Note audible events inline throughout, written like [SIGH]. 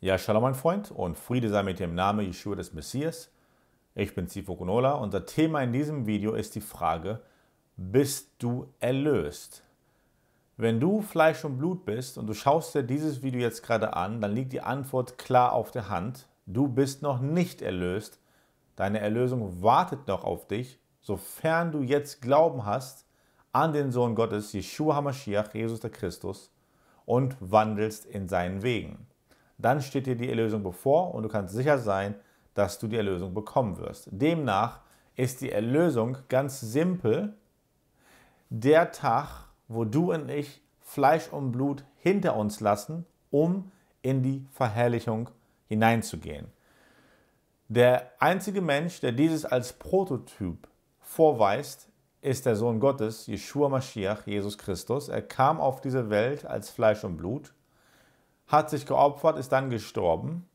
Ja, Shalom, mein Freund, und Friede sei mit dem Namen Yeshua des Messias. Ich bin Sifu Kunola. Unser Thema in diesem Video ist die Frage: Bist du erlöst? Wenn du Fleisch und Blut bist und du schaust dir dieses Video jetzt gerade an, dann liegt die Antwort klar auf der Hand. Du bist noch nicht erlöst. Deine Erlösung wartet noch auf dich, sofern du jetzt Glauben hast an den Sohn Gottes, Yeshua HaMashiach, Jesus der Christus, und wandelst in seinen Wegen dann steht dir die Erlösung bevor und du kannst sicher sein, dass du die Erlösung bekommen wirst. Demnach ist die Erlösung ganz simpel der Tag, wo du und ich Fleisch und Blut hinter uns lassen, um in die Verherrlichung hineinzugehen. Der einzige Mensch, der dieses als Prototyp vorweist, ist der Sohn Gottes, Yeshua Mashiach, Jesus Christus. Er kam auf diese Welt als Fleisch und Blut hat sich geopfert, ist dann gestorben,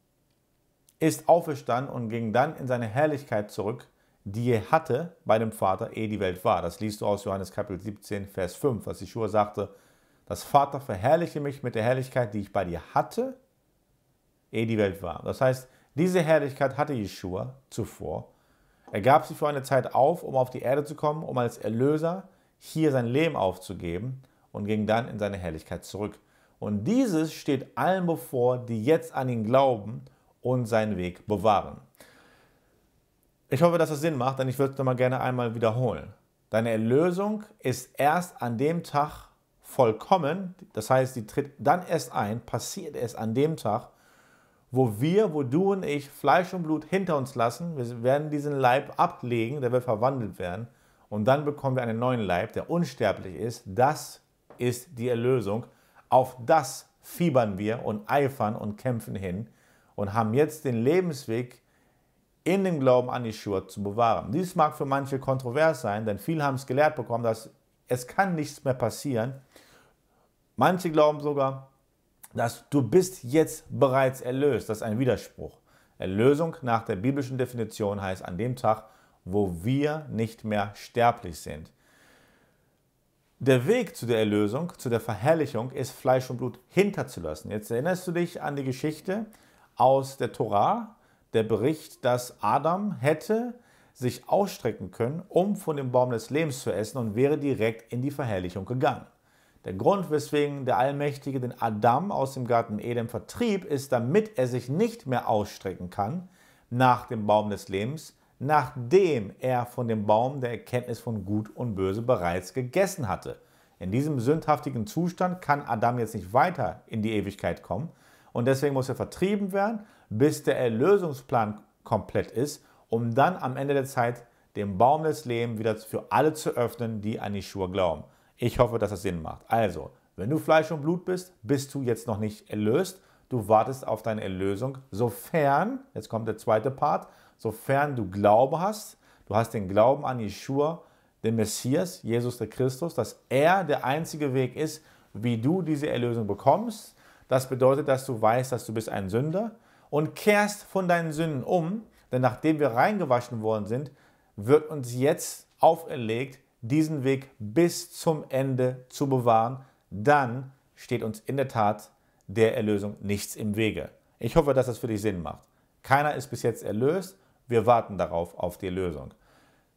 ist auferstanden und ging dann in seine Herrlichkeit zurück, die er hatte bei dem Vater, ehe die Welt war. Das liest du aus Johannes Kapitel 17, Vers 5, was Jeschua sagte, das Vater verherrliche mich mit der Herrlichkeit, die ich bei dir hatte, ehe die Welt war. Das heißt, diese Herrlichkeit hatte Jeschua zuvor. Er gab sie für eine Zeit auf, um auf die Erde zu kommen, um als Erlöser hier sein Leben aufzugeben und ging dann in seine Herrlichkeit zurück. Und dieses steht allen bevor, die jetzt an ihn glauben und seinen Weg bewahren. Ich hoffe, dass das Sinn macht, denn ich würde es nochmal gerne einmal wiederholen. Deine Erlösung ist erst an dem Tag vollkommen, das heißt, die tritt dann erst ein, passiert erst an dem Tag, wo wir, wo du und ich Fleisch und Blut hinter uns lassen. Wir werden diesen Leib ablegen, der wird verwandelt werden. Und dann bekommen wir einen neuen Leib, der unsterblich ist. Das ist die Erlösung. Auf das fiebern wir und eifern und kämpfen hin und haben jetzt den Lebensweg in dem Glauben an Yeshua zu bewahren. Dies mag für manche kontrovers sein, denn viele haben es gelehrt bekommen, dass es kann nichts mehr passieren. Manche glauben sogar, dass du bist jetzt bereits erlöst. Das ist ein Widerspruch. Erlösung nach der biblischen Definition heißt an dem Tag, wo wir nicht mehr sterblich sind. Der Weg zu der Erlösung, zu der Verherrlichung ist Fleisch und Blut hinterzulassen. Jetzt erinnerst du dich an die Geschichte aus der Tora, der Bericht, dass Adam hätte sich ausstrecken können, um von dem Baum des Lebens zu essen und wäre direkt in die Verherrlichung gegangen. Der Grund, weswegen der Allmächtige den Adam aus dem Garten Edem vertrieb, ist, damit er sich nicht mehr ausstrecken kann nach dem Baum des Lebens, nachdem er von dem Baum der Erkenntnis von Gut und Böse bereits gegessen hatte. In diesem sündhaftigen Zustand kann Adam jetzt nicht weiter in die Ewigkeit kommen und deswegen muss er vertrieben werden, bis der Erlösungsplan komplett ist, um dann am Ende der Zeit den Baum des Lebens wieder für alle zu öffnen, die an die Schuhe glauben. Ich hoffe, dass das Sinn macht. Also, wenn du Fleisch und Blut bist, bist du jetzt noch nicht erlöst. Du wartest auf deine Erlösung, sofern, jetzt kommt der zweite Part, sofern du Glaube hast. Du hast den Glauben an Yeshua, den Messias, Jesus der Christus, dass er der einzige Weg ist, wie du diese Erlösung bekommst. Das bedeutet, dass du weißt, dass du bist ein Sünder und kehrst von deinen Sünden um, denn nachdem wir reingewaschen worden sind, wird uns jetzt auferlegt, diesen Weg bis zum Ende zu bewahren. Dann steht uns in der Tat der Erlösung nichts im Wege. Ich hoffe, dass das für dich Sinn macht. Keiner ist bis jetzt erlöst. Wir warten darauf auf die Erlösung.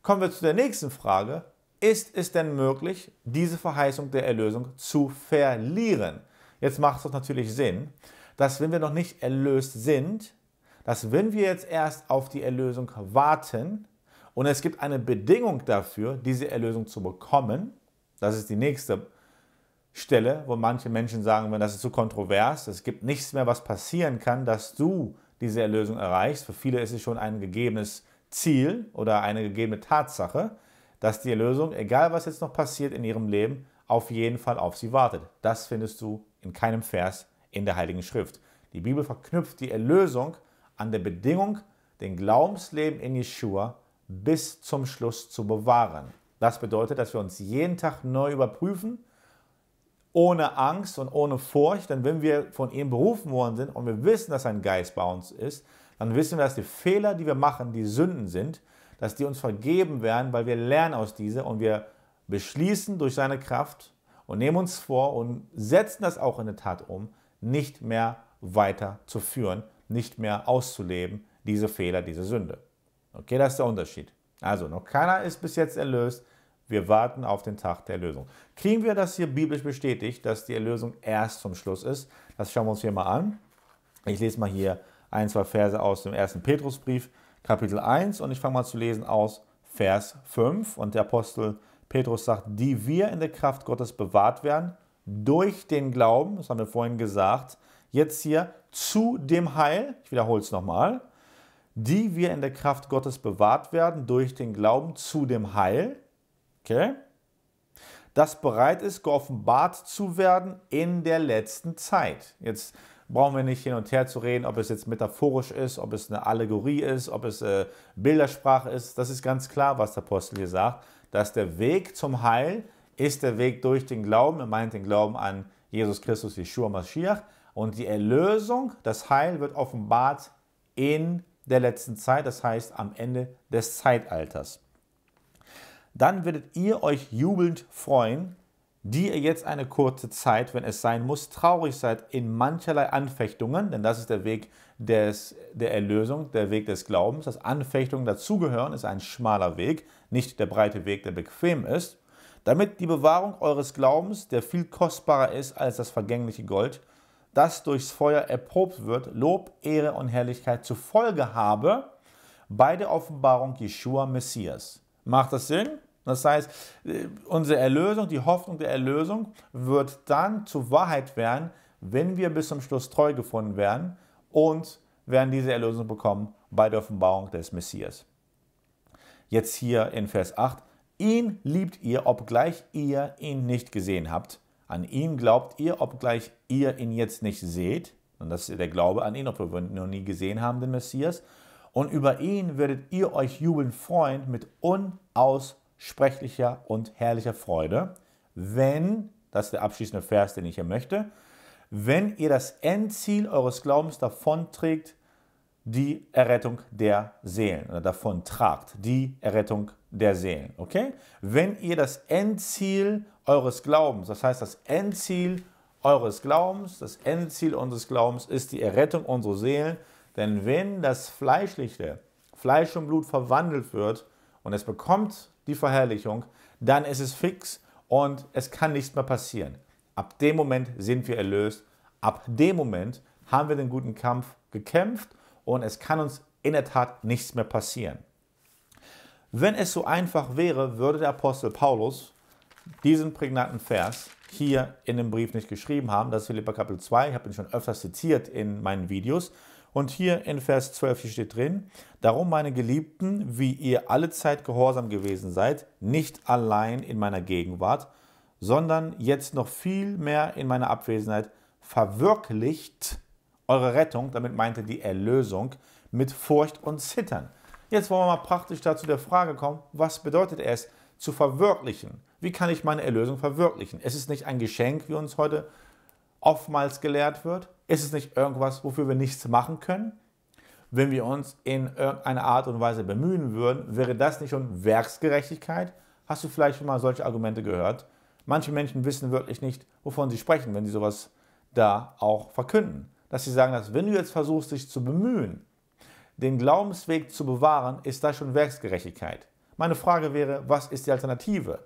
Kommen wir zu der nächsten Frage. Ist es denn möglich, diese Verheißung der Erlösung zu verlieren? Jetzt macht es natürlich Sinn, dass wenn wir noch nicht erlöst sind, dass wenn wir jetzt erst auf die Erlösung warten und es gibt eine Bedingung dafür, diese Erlösung zu bekommen, das ist die nächste Stelle, wo manche Menschen sagen, wenn das ist zu kontrovers, es gibt nichts mehr, was passieren kann, dass du diese Erlösung erreichst. Für viele ist es schon ein gegebenes Ziel oder eine gegebene Tatsache, dass die Erlösung, egal was jetzt noch passiert in ihrem Leben, auf jeden Fall auf sie wartet. Das findest du in keinem Vers in der Heiligen Schrift. Die Bibel verknüpft die Erlösung an der Bedingung, den Glaubensleben in Yeshua bis zum Schluss zu bewahren. Das bedeutet, dass wir uns jeden Tag neu überprüfen ohne Angst und ohne Furcht, denn wenn wir von ihm berufen worden sind und wir wissen, dass sein Geist bei uns ist, dann wissen wir, dass die Fehler, die wir machen, die Sünden sind, dass die uns vergeben werden, weil wir lernen aus dieser und wir beschließen durch seine Kraft und nehmen uns vor und setzen das auch in der Tat um, nicht mehr weiter zu führen, nicht mehr auszuleben, diese Fehler, diese Sünde. Okay, das ist der Unterschied. Also, noch keiner ist bis jetzt erlöst, wir warten auf den Tag der Erlösung. Kriegen wir das hier biblisch bestätigt, dass die Erlösung erst zum Schluss ist? Das schauen wir uns hier mal an. Ich lese mal hier ein, zwei Verse aus dem ersten Petrusbrief, Kapitel 1, und ich fange mal zu lesen aus Vers 5. Und der Apostel Petrus sagt, die wir in der Kraft Gottes bewahrt werden, durch den Glauben, das haben wir vorhin gesagt, jetzt hier zu dem Heil, ich wiederhole es nochmal, die wir in der Kraft Gottes bewahrt werden durch den Glauben zu dem Heil, Okay? Das bereit ist, geoffenbart zu werden in der letzten Zeit. Jetzt brauchen wir nicht hin und her zu reden, ob es jetzt metaphorisch ist, ob es eine Allegorie ist, ob es äh, Bildersprache ist. Das ist ganz klar, was der Apostel hier sagt, dass der Weg zum Heil ist der Weg durch den Glauben. Er meint den Glauben an Jesus Christus, Yeshua Mashiach. Und die Erlösung, das Heil, wird offenbart in der letzten Zeit, das heißt am Ende des Zeitalters dann werdet ihr euch jubelnd freuen, die ihr jetzt eine kurze Zeit, wenn es sein muss, traurig seid in mancherlei Anfechtungen, denn das ist der Weg des, der Erlösung, der Weg des Glaubens, dass Anfechtungen dazugehören, ist ein schmaler Weg, nicht der breite Weg, der bequem ist, damit die Bewahrung eures Glaubens, der viel kostbarer ist als das vergängliche Gold, das durchs Feuer erprobt wird, Lob, Ehre und Herrlichkeit zufolge habe bei der Offenbarung Jeshua Messias. Macht das Sinn? Das heißt, äh, unsere Erlösung, die Hoffnung der Erlösung wird dann zur Wahrheit werden, wenn wir bis zum Schluss treu gefunden werden und werden diese Erlösung bekommen bei der Offenbarung des Messias. Jetzt hier in Vers 8, ihn liebt ihr, obgleich ihr ihn nicht gesehen habt. An ihn glaubt ihr, obgleich ihr ihn jetzt nicht seht. Und das ist der Glaube an ihn, obwohl wir ihn noch nie gesehen haben, den Messias. Und über ihn werdet ihr euch jubeln freuen mit unaus sprechlicher und herrlicher Freude, wenn, das ist der abschließende Vers, den ich hier möchte, wenn ihr das Endziel eures Glaubens davonträgt, die Errettung der Seelen oder davon tragt, die Errettung der Seelen, okay? Wenn ihr das Endziel eures Glaubens, das heißt das Endziel eures Glaubens, das Endziel unseres Glaubens ist die Errettung unserer Seelen, denn wenn das Fleischliche, Fleisch und Blut verwandelt wird und es bekommt die Verherrlichung, dann ist es fix und es kann nichts mehr passieren. Ab dem Moment sind wir erlöst. Ab dem Moment haben wir den guten Kampf gekämpft und es kann uns in der Tat nichts mehr passieren. Wenn es so einfach wäre, würde der Apostel Paulus diesen prägnanten Vers hier in dem Brief nicht geschrieben haben. Das ist Philippa Kapitel 2. Ich habe ihn schon öfters zitiert in meinen Videos. Und hier in Vers 12 steht drin, darum meine Geliebten, wie ihr alle Zeit gehorsam gewesen seid, nicht allein in meiner Gegenwart, sondern jetzt noch viel mehr in meiner Abwesenheit, verwirklicht eure Rettung, damit meinte die Erlösung, mit Furcht und Zittern. Jetzt wollen wir mal praktisch dazu der Frage kommen, was bedeutet es zu verwirklichen? Wie kann ich meine Erlösung verwirklichen? Es ist nicht ein Geschenk, wie uns heute oftmals gelehrt wird, ist es nicht irgendwas, wofür wir nichts machen können? Wenn wir uns in irgendeiner Art und Weise bemühen würden, wäre das nicht schon Werksgerechtigkeit? Hast du vielleicht schon mal solche Argumente gehört? Manche Menschen wissen wirklich nicht, wovon sie sprechen, wenn sie sowas da auch verkünden. Dass sie sagen, dass wenn du jetzt versuchst, dich zu bemühen, den Glaubensweg zu bewahren, ist das schon Werksgerechtigkeit. Meine Frage wäre, was ist die Alternative?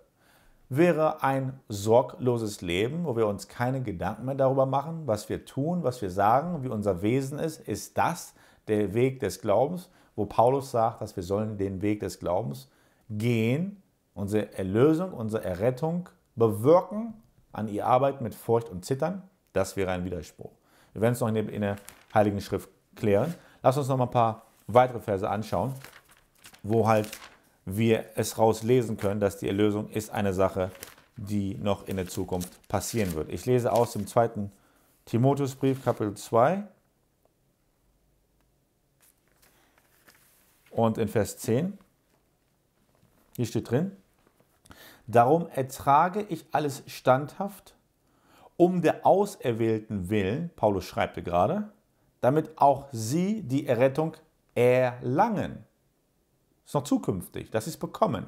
wäre ein sorgloses Leben, wo wir uns keine Gedanken mehr darüber machen, was wir tun, was wir sagen, wie unser Wesen ist. Ist das der Weg des Glaubens, wo Paulus sagt, dass wir sollen den Weg des Glaubens gehen, unsere Erlösung, unsere Errettung bewirken, an ihr arbeiten mit Furcht und Zittern? Das wäre ein Widerspruch. Wir werden es noch in der Heiligen Schrift klären. Lass uns noch mal ein paar weitere Verse anschauen, wo halt wir es rauslesen können, dass die Erlösung ist eine Sache, die noch in der Zukunft passieren wird. Ich lese aus dem zweiten Timotheusbrief, Kapitel 2 und in Vers 10. Hier steht drin, darum ertrage ich alles standhaft, um der Auserwählten willen, Paulus schreibt gerade, damit auch sie die Errettung erlangen ist noch zukünftig, das ist bekommen,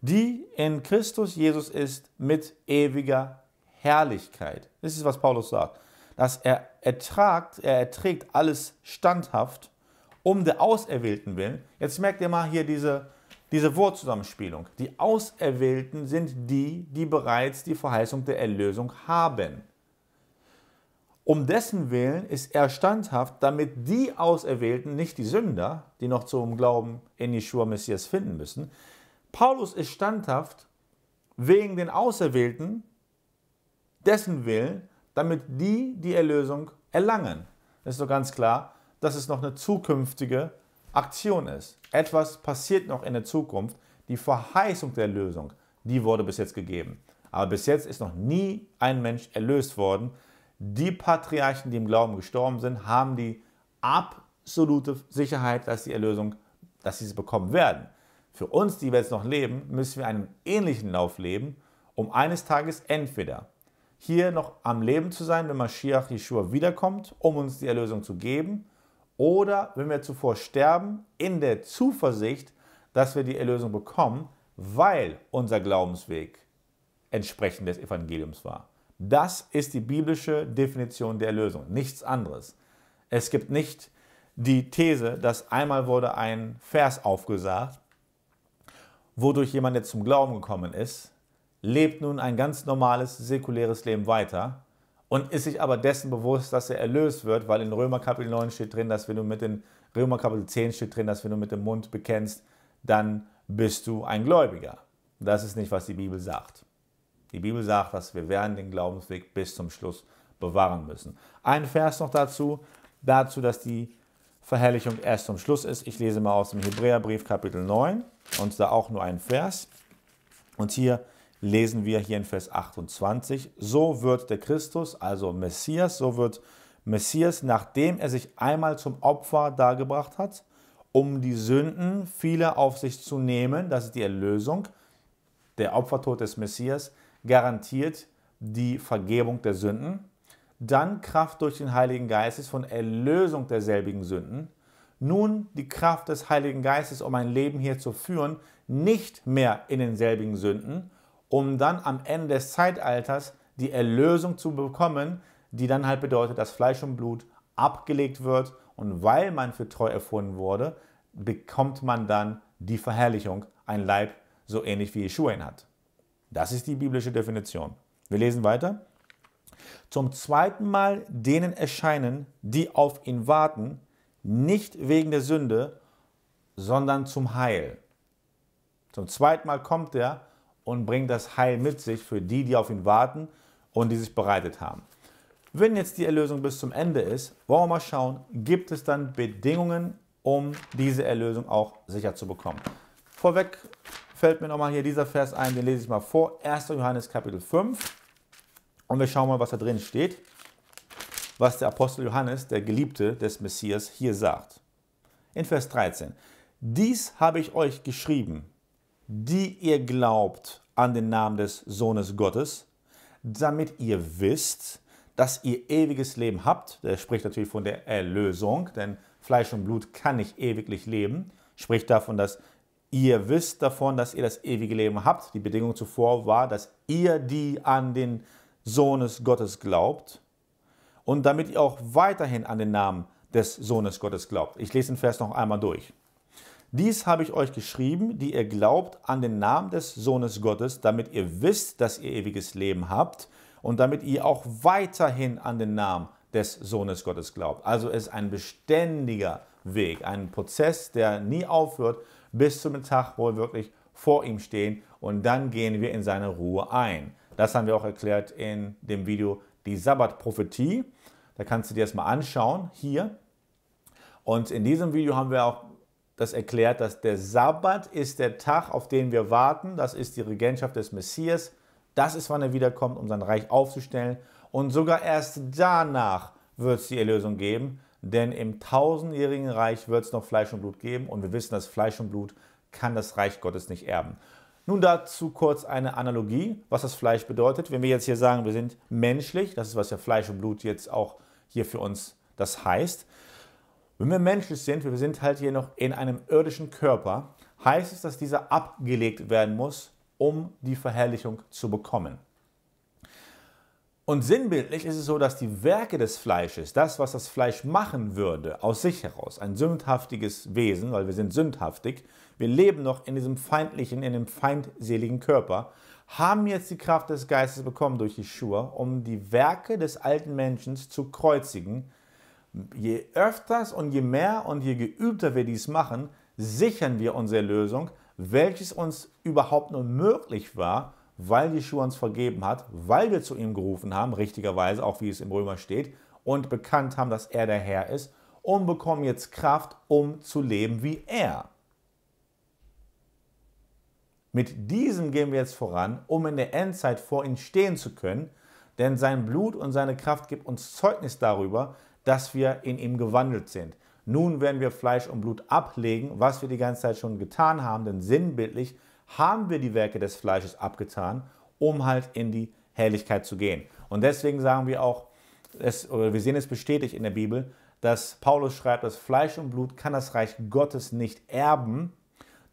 die in Christus Jesus ist mit ewiger Herrlichkeit. Das ist, was Paulus sagt. Dass er ertragt, er erträgt alles standhaft um der Auserwählten willen. Jetzt merkt ihr mal hier diese, diese Wortzusammenspielung. Die Auserwählten sind die, die bereits die Verheißung der Erlösung haben. Um dessen Willen ist er standhaft, damit die Auserwählten, nicht die Sünder, die noch zum Glauben in Yeshua Messias finden müssen, Paulus ist standhaft wegen den Auserwählten, dessen Willen, damit die die Erlösung erlangen. Es ist so ganz klar, dass es noch eine zukünftige Aktion ist. Etwas passiert noch in der Zukunft. Die Verheißung der Erlösung, die wurde bis jetzt gegeben. Aber bis jetzt ist noch nie ein Mensch erlöst worden die Patriarchen, die im Glauben gestorben sind, haben die absolute Sicherheit, dass die Erlösung, dass sie sie bekommen werden. Für uns, die wir jetzt noch leben, müssen wir einen ähnlichen Lauf leben, um eines Tages entweder hier noch am Leben zu sein, wenn Mashiach Yeshua wiederkommt, um uns die Erlösung zu geben, oder wenn wir zuvor sterben, in der Zuversicht, dass wir die Erlösung bekommen, weil unser Glaubensweg entsprechend des Evangeliums war. Das ist die biblische Definition der Erlösung, nichts anderes. Es gibt nicht die These, dass einmal wurde ein Vers aufgesagt, wodurch jemand, jetzt zum Glauben gekommen ist, lebt nun ein ganz normales, säkuläres Leben weiter und ist sich aber dessen bewusst, dass er erlöst wird, weil in Römer Kapitel 9 steht drin, dass wenn du mit den Römer Kapitel 10 steht drin, dass wenn du mit dem Mund bekennst, dann bist du ein Gläubiger. Das ist nicht, was die Bibel sagt. Die Bibel sagt, dass wir werden den Glaubensweg bis zum Schluss bewahren müssen. Ein Vers noch dazu, dazu, dass die Verherrlichung erst zum Schluss ist. Ich lese mal aus dem Hebräerbrief Kapitel 9 und da auch nur einen Vers. Und hier lesen wir hier in Vers 28, so wird der Christus, also Messias, so wird Messias, nachdem er sich einmal zum Opfer dargebracht hat, um die Sünden vieler auf sich zu nehmen, das ist die Erlösung, der Opfertod des Messias, garantiert die Vergebung der Sünden, dann Kraft durch den Heiligen Geist von Erlösung derselbigen Sünden, nun die Kraft des Heiligen Geistes, um ein Leben hier zu führen, nicht mehr in denselbigen Sünden, um dann am Ende des Zeitalters die Erlösung zu bekommen, die dann halt bedeutet, dass Fleisch und Blut abgelegt wird und weil man für treu erfunden wurde, bekommt man dann die Verherrlichung, ein Leib, so ähnlich wie Yeshua ihn hat. Das ist die biblische Definition. Wir lesen weiter. Zum zweiten Mal denen erscheinen, die auf ihn warten, nicht wegen der Sünde, sondern zum Heil. Zum zweiten Mal kommt er und bringt das Heil mit sich für die, die auf ihn warten und die sich bereitet haben. Wenn jetzt die Erlösung bis zum Ende ist, wollen wir mal schauen, gibt es dann Bedingungen, um diese Erlösung auch sicher zu bekommen. Vorweg fällt mir nochmal hier dieser Vers ein, den lese ich mal vor. 1. Johannes Kapitel 5. Und wir schauen mal, was da drin steht, was der Apostel Johannes, der Geliebte des Messias, hier sagt. In Vers 13. Dies habe ich euch geschrieben, die ihr glaubt an den Namen des Sohnes Gottes, damit ihr wisst, dass ihr ewiges Leben habt. Der spricht natürlich von der Erlösung, denn Fleisch und Blut kann nicht ewiglich leben. Spricht davon, dass Ihr wisst davon, dass ihr das ewige Leben habt. Die Bedingung zuvor war, dass ihr die an den Sohnes Gottes glaubt und damit ihr auch weiterhin an den Namen des Sohnes Gottes glaubt. Ich lese den Vers noch einmal durch. Dies habe ich euch geschrieben, die ihr glaubt an den Namen des Sohnes Gottes, damit ihr wisst, dass ihr ewiges Leben habt und damit ihr auch weiterhin an den Namen des Sohnes Gottes glaubt. Also es ist ein beständiger Weg, ein Prozess, der nie aufhört bis zum Tag, wo wir wirklich vor ihm stehen und dann gehen wir in seine Ruhe ein. Das haben wir auch erklärt in dem Video Die Sabbatprophetie. Da kannst du dir das mal anschauen hier. Und in diesem Video haben wir auch das erklärt, dass der Sabbat ist der Tag, auf den wir warten. Das ist die Regentschaft des Messias. Das ist, wann er wiederkommt, um sein Reich aufzustellen. Und sogar erst danach wird es die Erlösung geben. Denn im tausendjährigen Reich wird es noch Fleisch und Blut geben und wir wissen, dass Fleisch und Blut kann das Reich Gottes nicht erben. Nun dazu kurz eine Analogie, was das Fleisch bedeutet. Wenn wir jetzt hier sagen, wir sind menschlich, das ist, was ja Fleisch und Blut jetzt auch hier für uns das heißt. Wenn wir menschlich sind, wir sind halt hier noch in einem irdischen Körper, heißt es, dass dieser abgelegt werden muss, um die Verherrlichung zu bekommen. Und sinnbildlich ist es so, dass die Werke des Fleisches, das, was das Fleisch machen würde, aus sich heraus, ein sündhaftiges Wesen, weil wir sind sündhaftig, wir leben noch in diesem feindlichen, in dem feindseligen Körper, haben jetzt die Kraft des Geistes bekommen durch Yeshua, um die Werke des alten Menschen zu kreuzigen. Je öfters und je mehr und je geübter wir dies machen, sichern wir unsere Erlösung, welches uns überhaupt nur möglich war weil Yeshua uns vergeben hat, weil wir zu ihm gerufen haben, richtigerweise, auch wie es im Römer steht, und bekannt haben, dass er der Herr ist, und bekommen jetzt Kraft, um zu leben wie er. Mit diesem gehen wir jetzt voran, um in der Endzeit vor ihm stehen zu können, denn sein Blut und seine Kraft gibt uns Zeugnis darüber, dass wir in ihm gewandelt sind. Nun werden wir Fleisch und Blut ablegen, was wir die ganze Zeit schon getan haben, denn sinnbildlich haben wir die Werke des Fleisches abgetan, um halt in die Herrlichkeit zu gehen. Und deswegen sagen wir auch, es, wir sehen es bestätigt in der Bibel, dass Paulus schreibt, dass Fleisch und Blut kann das Reich Gottes nicht erben,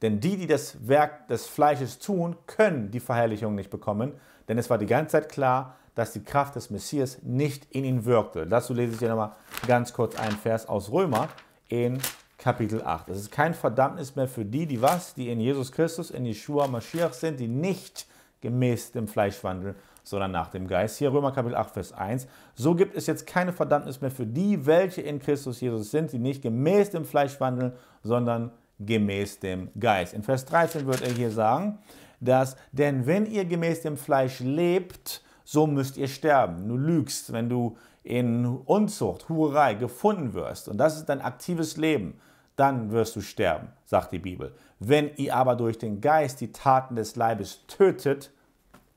denn die, die das Werk des Fleisches tun, können die Verherrlichung nicht bekommen, denn es war die ganze Zeit klar, dass die Kraft des Messias nicht in ihn wirkte. Dazu lese ich dir nochmal ganz kurz einen Vers aus Römer in Kapitel 8. Es ist kein Verdammnis mehr für die, die was, die in Jesus Christus, in Yeshua Mashiach sind, die nicht gemäß dem Fleisch wandeln, sondern nach dem Geist. Hier Römer Kapitel 8, Vers 1. So gibt es jetzt keine Verdammnis mehr für die, welche in Christus Jesus sind, die nicht gemäß dem Fleisch wandeln, sondern gemäß dem Geist. In Vers 13 wird er hier sagen, dass, denn wenn ihr gemäß dem Fleisch lebt, so müsst ihr sterben. Du lügst, wenn du in Unzucht, Hurerei gefunden wirst. Und das ist dein aktives Leben dann wirst du sterben, sagt die Bibel. Wenn ihr aber durch den Geist die Taten des Leibes tötet,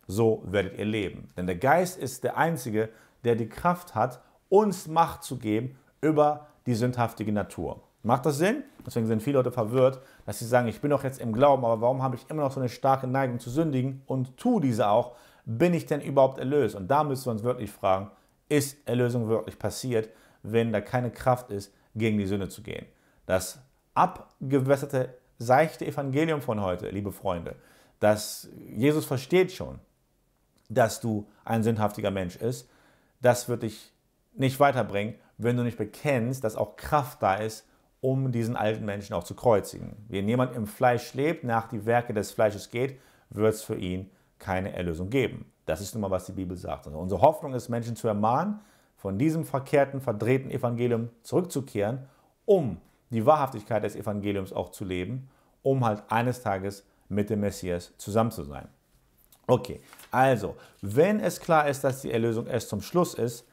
so werdet ihr leben. Denn der Geist ist der Einzige, der die Kraft hat, uns Macht zu geben über die sündhaftige Natur. Macht das Sinn? Deswegen sind viele Leute verwirrt, dass sie sagen, ich bin doch jetzt im Glauben, aber warum habe ich immer noch so eine starke Neigung zu sündigen und tue diese auch? Bin ich denn überhaupt erlöst? Und da müssen wir uns wirklich fragen, ist Erlösung wirklich passiert, wenn da keine Kraft ist, gegen die Sünde zu gehen? Das abgewässerte, seichte Evangelium von heute, liebe Freunde, dass Jesus versteht schon, dass du ein sündhaftiger Mensch bist, das wird dich nicht weiterbringen, wenn du nicht bekennst, dass auch Kraft da ist, um diesen alten Menschen auch zu kreuzigen. Wenn jemand im Fleisch lebt, nach die Werke des Fleisches geht, wird es für ihn keine Erlösung geben. Das ist nun mal, was die Bibel sagt. Also unsere Hoffnung ist, Menschen zu ermahnen, von diesem verkehrten, verdrehten Evangelium zurückzukehren, um die Wahrhaftigkeit des Evangeliums auch zu leben, um halt eines Tages mit dem Messias zusammen zu sein. Okay, also, wenn es klar ist, dass die Erlösung erst zum Schluss ist,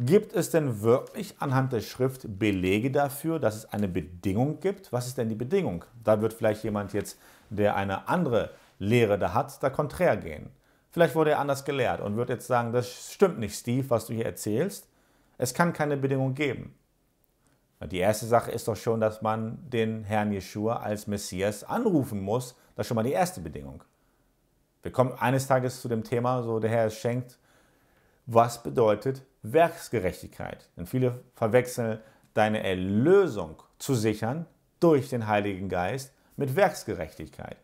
gibt es denn wirklich anhand der Schrift Belege dafür, dass es eine Bedingung gibt? Was ist denn die Bedingung? Da wird vielleicht jemand jetzt, der eine andere Lehre da hat, da konträr gehen. Vielleicht wurde er anders gelehrt und wird jetzt sagen, das stimmt nicht, Steve, was du hier erzählst. Es kann keine Bedingung geben. Die erste Sache ist doch schon, dass man den Herrn Jeschua als Messias anrufen muss. Das ist schon mal die erste Bedingung. Wir kommen eines Tages zu dem Thema, so der Herr es schenkt, was bedeutet Werksgerechtigkeit? Denn viele verwechseln deine Erlösung zu sichern durch den Heiligen Geist mit Werksgerechtigkeit.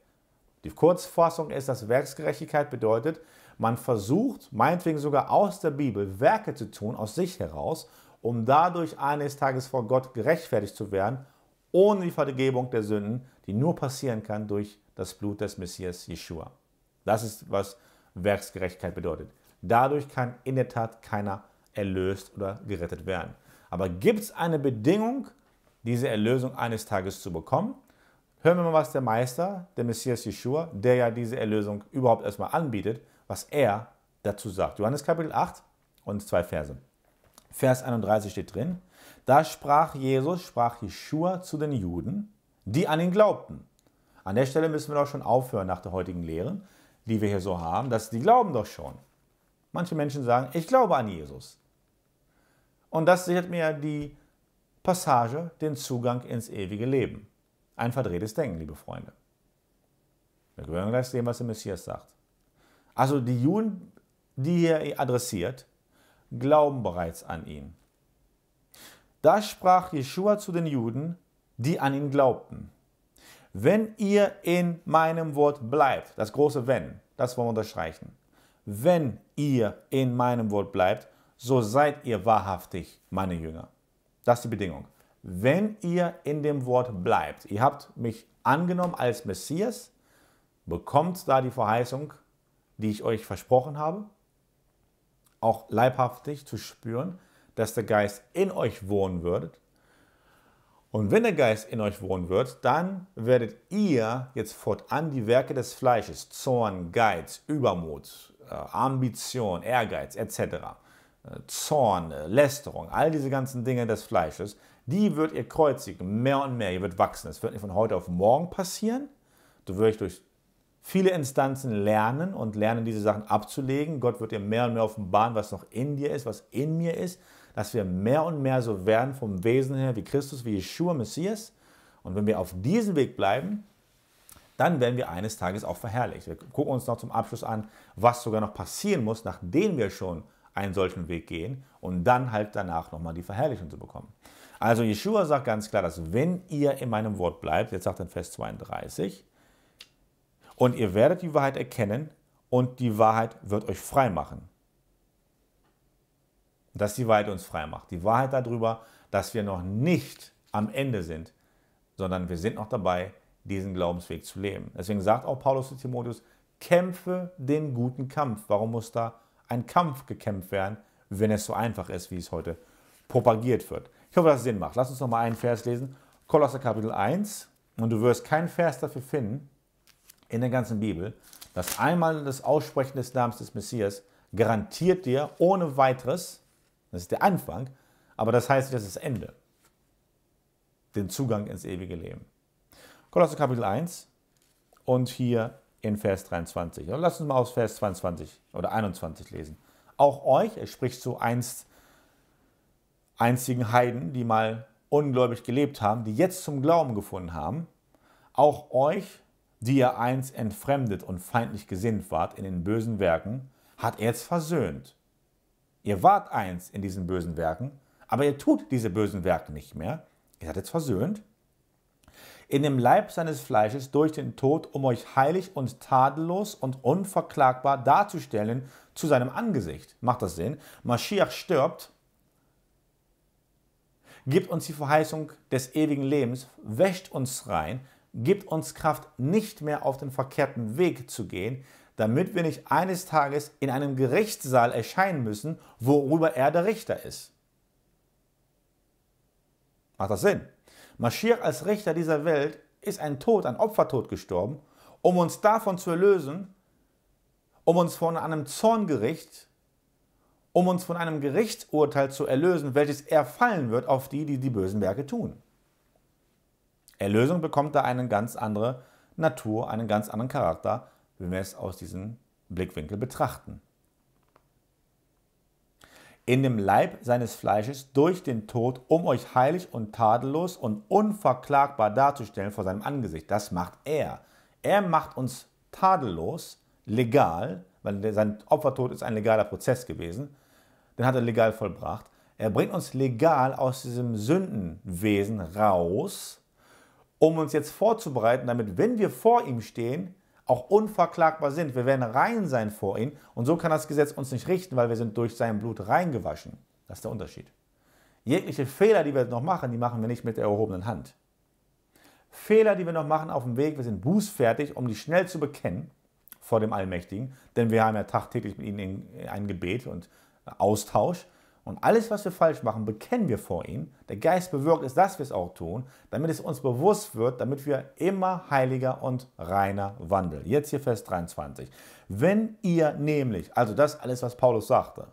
Die Kurzfassung ist, dass Werksgerechtigkeit bedeutet, man versucht, meinetwegen sogar aus der Bibel, Werke zu tun, aus sich heraus, um dadurch eines Tages vor Gott gerechtfertigt zu werden, ohne die Vergebung der Sünden, die nur passieren kann durch das Blut des Messias Jeshua. Das ist, was Werksgerechtigkeit bedeutet. Dadurch kann in der Tat keiner erlöst oder gerettet werden. Aber gibt es eine Bedingung, diese Erlösung eines Tages zu bekommen? Hören wir mal, was der Meister, der Messias Jeshua, der ja diese Erlösung überhaupt erstmal anbietet, was er dazu sagt. Johannes Kapitel 8 und zwei Verse. Vers 31 steht drin, da sprach Jesus, sprach Jeschua zu den Juden, die an ihn glaubten. An der Stelle müssen wir doch schon aufhören nach der heutigen Lehre, die wir hier so haben, dass die glauben doch schon. Manche Menschen sagen, ich glaube an Jesus. Und das sichert mir die Passage, den Zugang ins ewige Leben. Ein verdrehtes Denken, liebe Freunde. Wir werden gleich sehen, was der Messias sagt. Also die Juden, die er adressiert, glauben bereits an ihn. Da sprach Jesua zu den Juden, die an ihn glaubten. Wenn ihr in meinem Wort bleibt, das große Wenn, das wollen wir unterstreichen. Wenn ihr in meinem Wort bleibt, so seid ihr wahrhaftig meine Jünger. Das ist die Bedingung. Wenn ihr in dem Wort bleibt, ihr habt mich angenommen als Messias, bekommt da die Verheißung, die ich euch versprochen habe, auch leibhaftig zu spüren, dass der Geist in euch wohnen wird. Und wenn der Geist in euch wohnen wird, dann werdet ihr jetzt fortan die Werke des Fleisches, Zorn, Geiz, Übermut, äh, Ambition, Ehrgeiz etc., äh, Zorn, äh, Lästerung, all diese ganzen Dinge des Fleisches, die wird ihr kreuzigen, mehr und mehr. Ihr wird wachsen. Es wird nicht von heute auf morgen passieren. Du wirst durch Viele Instanzen lernen und lernen diese Sachen abzulegen. Gott wird dir mehr und mehr offenbaren, was noch in dir ist, was in mir ist, dass wir mehr und mehr so werden vom Wesen her wie Christus, wie Yeshua, Messias. Und wenn wir auf diesem Weg bleiben, dann werden wir eines Tages auch verherrlicht. Wir gucken uns noch zum Abschluss an, was sogar noch passieren muss, nachdem wir schon einen solchen Weg gehen und dann halt danach nochmal die Verherrlichung zu bekommen. Also Yeshua sagt ganz klar, dass wenn ihr in meinem Wort bleibt, jetzt sagt er in Vers 32, und ihr werdet die Wahrheit erkennen und die Wahrheit wird euch frei machen. Dass die Wahrheit uns frei macht. Die Wahrheit darüber, dass wir noch nicht am Ende sind, sondern wir sind noch dabei, diesen Glaubensweg zu leben. Deswegen sagt auch Paulus zu Timotheus, kämpfe den guten Kampf. Warum muss da ein Kampf gekämpft werden, wenn es so einfach ist, wie es heute propagiert wird? Ich hoffe, dass es Sinn macht. Lass uns nochmal einen Vers lesen. Kolosser Kapitel 1. Und du wirst keinen Vers dafür finden, in der ganzen Bibel. dass einmal das Aussprechen des Namens des Messias garantiert dir ohne weiteres, das ist der Anfang, aber das heißt, das ist das Ende, den Zugang ins ewige Leben. Kolosser Kapitel 1 und hier in Vers 23. Und lass uns mal aus Vers 22 oder 21 lesen. Auch euch, er spricht zu einst einzigen Heiden, die mal ungläubig gelebt haben, die jetzt zum Glauben gefunden haben, auch euch die ihr einst entfremdet und feindlich gesinnt wart in den bösen Werken, hat er jetzt versöhnt. Ihr wart einst in diesen bösen Werken, aber ihr tut diese bösen Werke nicht mehr. Ihr seid jetzt versöhnt. In dem Leib seines Fleisches durch den Tod, um euch heilig und tadellos und unverklagbar darzustellen zu seinem Angesicht. Macht das Sinn? Maschiach stirbt, gibt uns die Verheißung des ewigen Lebens, wäscht uns rein, gibt uns Kraft, nicht mehr auf den verkehrten Weg zu gehen, damit wir nicht eines Tages in einem Gerichtssaal erscheinen müssen, worüber er der Richter ist. Macht das Sinn? Maschiach als Richter dieser Welt ist ein Tod, ein Opfertod gestorben, um uns davon zu erlösen, um uns von einem Zorngericht, um uns von einem Gerichtsurteil zu erlösen, welches er fallen wird auf die, die die bösen Werke tun. Erlösung bekommt da eine ganz andere Natur, einen ganz anderen Charakter, wenn wir es aus diesem Blickwinkel betrachten. In dem Leib seines Fleisches durch den Tod, um euch heilig und tadellos und unverklagbar darzustellen vor seinem Angesicht. Das macht er. Er macht uns tadellos, legal, weil sein Opfertod ist ein legaler Prozess gewesen, den hat er legal vollbracht. Er bringt uns legal aus diesem Sündenwesen raus um uns jetzt vorzubereiten, damit, wenn wir vor ihm stehen, auch unverklagbar sind. Wir werden rein sein vor ihm. Und so kann das Gesetz uns nicht richten, weil wir sind durch sein Blut reingewaschen. Das ist der Unterschied. Jegliche Fehler, die wir noch machen, die machen wir nicht mit der erhobenen Hand. Fehler, die wir noch machen auf dem Weg, wir sind bußfertig, um die schnell zu bekennen vor dem Allmächtigen, denn wir haben ja tagtäglich mit ihnen ein Gebet und Austausch. Und alles, was wir falsch machen, bekennen wir vor ihm. Der Geist bewirkt es, dass wir es auch tun, damit es uns bewusst wird, damit wir immer heiliger und reiner wandeln. Jetzt hier Vers 23. Wenn ihr nämlich, also das alles, was Paulus sagte,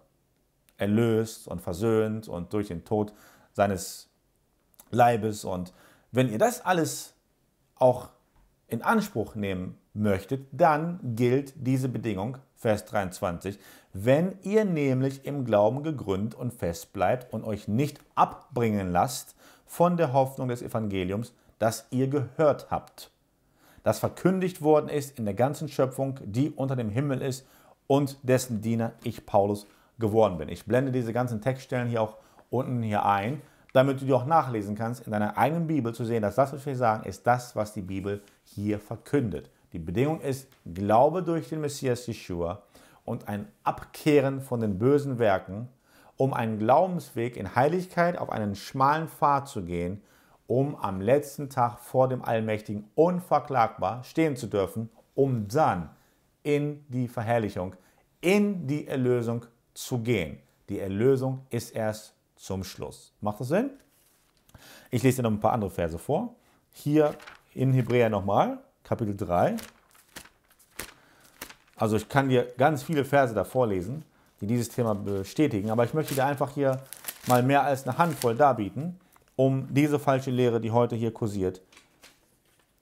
erlöst und versöhnt und durch den Tod seines Leibes und wenn ihr das alles auch in Anspruch nehmen möchtet, dann gilt diese Bedingung, Vers 23, wenn ihr nämlich im Glauben gegründet und fest bleibt und euch nicht abbringen lasst von der Hoffnung des Evangeliums, das ihr gehört habt, das verkündigt worden ist in der ganzen Schöpfung, die unter dem Himmel ist und dessen Diener ich Paulus geworden bin. Ich blende diese ganzen Textstellen hier auch unten hier ein, damit du die auch nachlesen kannst, in deiner eigenen Bibel zu sehen, dass das, was wir sagen, ist das, was die Bibel hier verkündet. Die Bedingung ist Glaube durch den Messias Jeshua, und ein Abkehren von den bösen Werken, um einen Glaubensweg in Heiligkeit auf einen schmalen Pfad zu gehen, um am letzten Tag vor dem Allmächtigen unverklagbar stehen zu dürfen, um dann in die Verherrlichung, in die Erlösung zu gehen. Die Erlösung ist erst zum Schluss. Macht das Sinn? Ich lese dir noch ein paar andere Verse vor. Hier in Hebräer nochmal, Kapitel 3, also ich kann dir ganz viele Verse da vorlesen, die dieses Thema bestätigen, aber ich möchte dir einfach hier mal mehr als eine Handvoll darbieten, um diese falsche Lehre, die heute hier kursiert,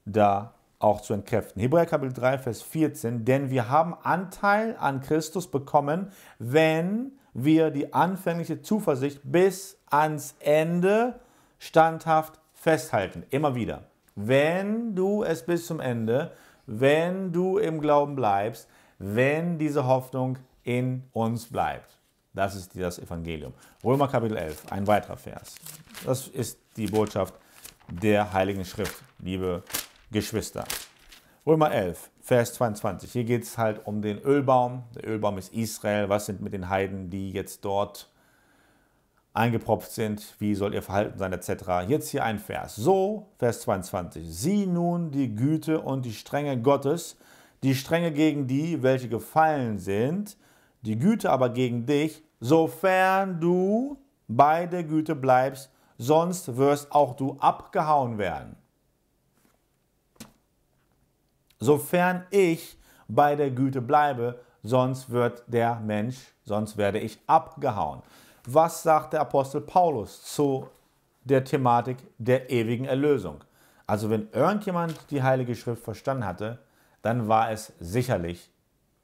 da auch zu entkräften. Hebräer Kapitel 3, Vers 14, denn wir haben Anteil an Christus bekommen, wenn wir die anfängliche Zuversicht bis ans Ende standhaft festhalten. Immer wieder. Wenn du es bis zum Ende, wenn du im Glauben bleibst, wenn diese Hoffnung in uns bleibt. Das ist das Evangelium. Römer Kapitel 11, ein weiterer Vers. Das ist die Botschaft der Heiligen Schrift, liebe Geschwister. Römer 11, Vers 22. Hier geht es halt um den Ölbaum. Der Ölbaum ist Israel. Was sind mit den Heiden, die jetzt dort eingepropft sind? Wie soll ihr Verhalten sein, etc.? Jetzt hier ein Vers. So, Vers 22. Sieh nun die Güte und die Strenge Gottes, die Strenge gegen die, welche gefallen sind, die Güte aber gegen dich, sofern du bei der Güte bleibst, sonst wirst auch du abgehauen werden. Sofern ich bei der Güte bleibe, sonst wird der Mensch, sonst werde ich abgehauen. Was sagt der Apostel Paulus zu der Thematik der ewigen Erlösung? Also wenn irgendjemand die Heilige Schrift verstanden hatte, dann war es sicherlich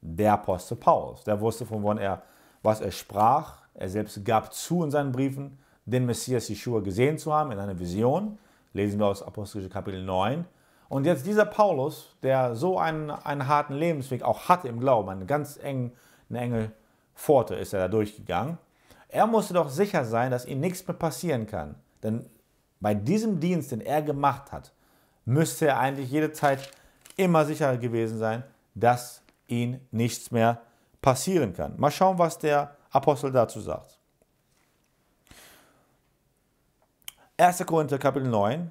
der Apostel Paulus. Der wusste, von wann er, was er sprach. Er selbst gab zu in seinen Briefen, den Messias Jeschua gesehen zu haben in einer Vision. Lesen wir aus Apostelgeschichte Kapitel 9. Und jetzt dieser Paulus, der so einen, einen harten Lebensweg auch hatte im Glauben, eine ganz engen, eine enge Pforte ist er da durchgegangen. Er musste doch sicher sein, dass ihm nichts mehr passieren kann. Denn bei diesem Dienst, den er gemacht hat, müsste er eigentlich jede Zeit immer sicher gewesen sein, dass ihnen nichts mehr passieren kann. Mal schauen, was der Apostel dazu sagt. 1. Korinther Kapitel 9,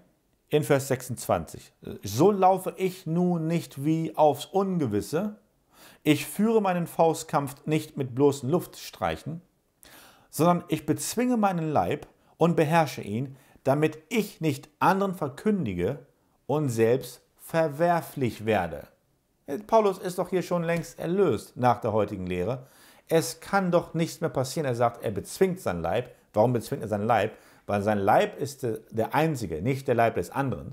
in Vers 26. So laufe ich nun nicht wie aufs Ungewisse. Ich führe meinen Faustkampf nicht mit bloßen Luftstreichen, sondern ich bezwinge meinen Leib und beherrsche ihn, damit ich nicht anderen verkündige und selbst verwerflich werde. Paulus ist doch hier schon längst erlöst nach der heutigen Lehre. Es kann doch nichts mehr passieren. Er sagt, er bezwingt seinen Leib. Warum bezwingt er seinen Leib? Weil sein Leib ist der einzige, nicht der Leib des anderen.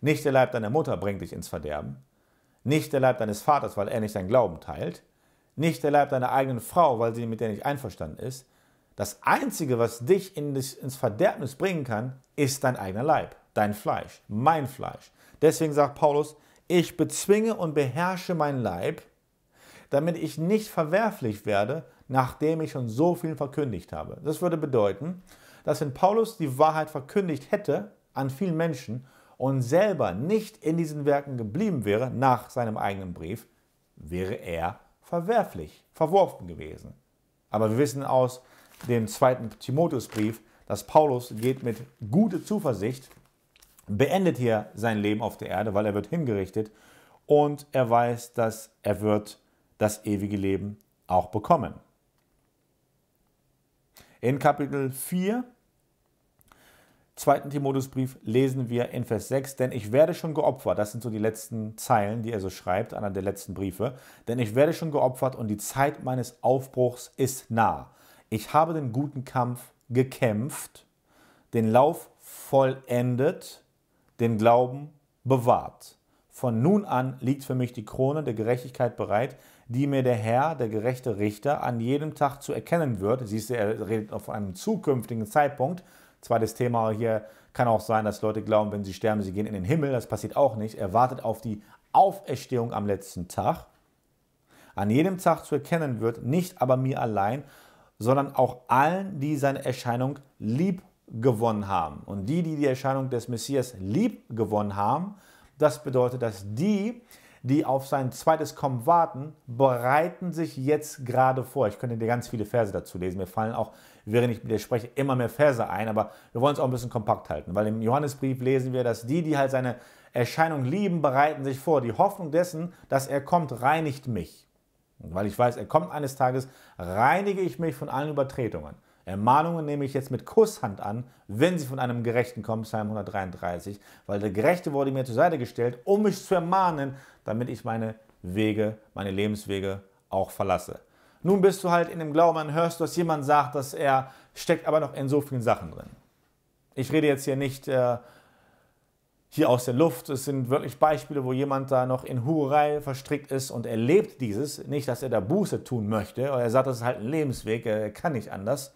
Nicht der Leib deiner Mutter bringt dich ins Verderben. Nicht der Leib deines Vaters, weil er nicht deinen Glauben teilt. Nicht der Leib deiner eigenen Frau, weil sie mit dir nicht einverstanden ist. Das Einzige, was dich ins Verderbnis bringen kann, ist dein eigener Leib, dein Fleisch, mein Fleisch. Deswegen sagt Paulus, ich bezwinge und beherrsche meinen Leib, damit ich nicht verwerflich werde, nachdem ich schon so viel verkündigt habe. Das würde bedeuten, dass wenn Paulus die Wahrheit verkündigt hätte an vielen Menschen und selber nicht in diesen Werken geblieben wäre nach seinem eigenen Brief, wäre er verwerflich, verworfen gewesen. Aber wir wissen aus dem zweiten Timotheusbrief, dass Paulus geht mit guter Zuversicht beendet hier sein Leben auf der Erde, weil er wird hingerichtet und er weiß, dass er wird das ewige Leben auch bekommen. In Kapitel 4, 2. Timotheusbrief, lesen wir in Vers 6, denn ich werde schon geopfert, das sind so die letzten Zeilen, die er so schreibt, einer der letzten Briefe, denn ich werde schon geopfert und die Zeit meines Aufbruchs ist nah. Ich habe den guten Kampf gekämpft, den Lauf vollendet, den Glauben bewahrt. Von nun an liegt für mich die Krone der Gerechtigkeit bereit, die mir der Herr, der gerechte Richter, an jedem Tag zu erkennen wird. Siehst du, er redet auf einem zukünftigen Zeitpunkt. Zweites Thema hier kann auch sein, dass Leute glauben, wenn sie sterben, sie gehen in den Himmel. Das passiert auch nicht. Er wartet auf die Auferstehung am letzten Tag. An jedem Tag zu erkennen wird, nicht aber mir allein, sondern auch allen, die seine Erscheinung lieb gewonnen haben. Und die, die die Erscheinung des Messias lieb gewonnen haben, das bedeutet, dass die, die auf sein zweites Kommen warten, bereiten sich jetzt gerade vor. Ich könnte dir ganz viele Verse dazu lesen. Mir fallen auch, während ich mit dir spreche, immer mehr Verse ein, aber wir wollen es auch ein bisschen kompakt halten, weil im Johannesbrief lesen wir, dass die, die halt seine Erscheinung lieben, bereiten sich vor. Die Hoffnung dessen, dass er kommt, reinigt mich. Und weil ich weiß, er kommt eines Tages, reinige ich mich von allen Übertretungen. Ermahnungen nehme ich jetzt mit Kusshand an, wenn sie von einem Gerechten kommen, Psalm 133, weil der Gerechte wurde mir zur Seite gestellt, um mich zu ermahnen, damit ich meine Wege, meine Lebenswege auch verlasse. Nun bist du halt in dem Glauben, dann hörst du, dass jemand sagt, dass er steckt aber noch in so vielen Sachen drin. Ich rede jetzt hier nicht äh, hier aus der Luft. Es sind wirklich Beispiele, wo jemand da noch in Hurerei verstrickt ist und erlebt dieses. Nicht, dass er da Buße tun möchte, aber er sagt, das ist halt ein Lebensweg, er kann nicht anders.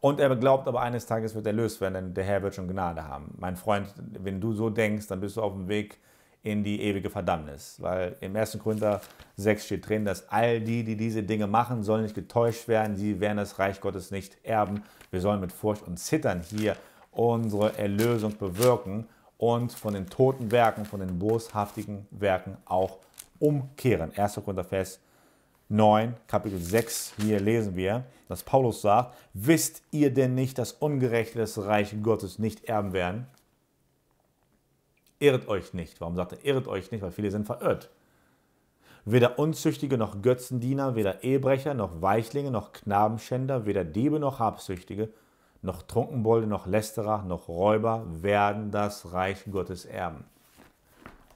Und er glaubt aber, eines Tages wird er erlöst werden, denn der Herr wird schon Gnade haben. Mein Freund, wenn du so denkst, dann bist du auf dem Weg in die ewige Verdammnis. Weil im 1. Korinther 6 steht drin, dass all die, die diese Dinge machen, sollen nicht getäuscht werden, sie werden das Reich Gottes nicht erben. Wir sollen mit Furcht und Zittern hier unsere Erlösung bewirken und von den toten Werken, von den boshaftigen Werken auch umkehren. 1. Korinther Vers 9, Kapitel 6, hier lesen wir, dass Paulus sagt, wisst ihr denn nicht, dass Ungerechte des Reich Gottes nicht erben werden? Irrt euch nicht. Warum sagt er, irrt euch nicht? Weil viele sind verirrt. Weder Unzüchtige noch Götzendiener, weder Ehebrecher noch Weichlinge noch Knabenschänder, weder Diebe noch Habsüchtige, noch Trunkenbolde noch Lästerer noch Räuber werden das Reich Gottes erben.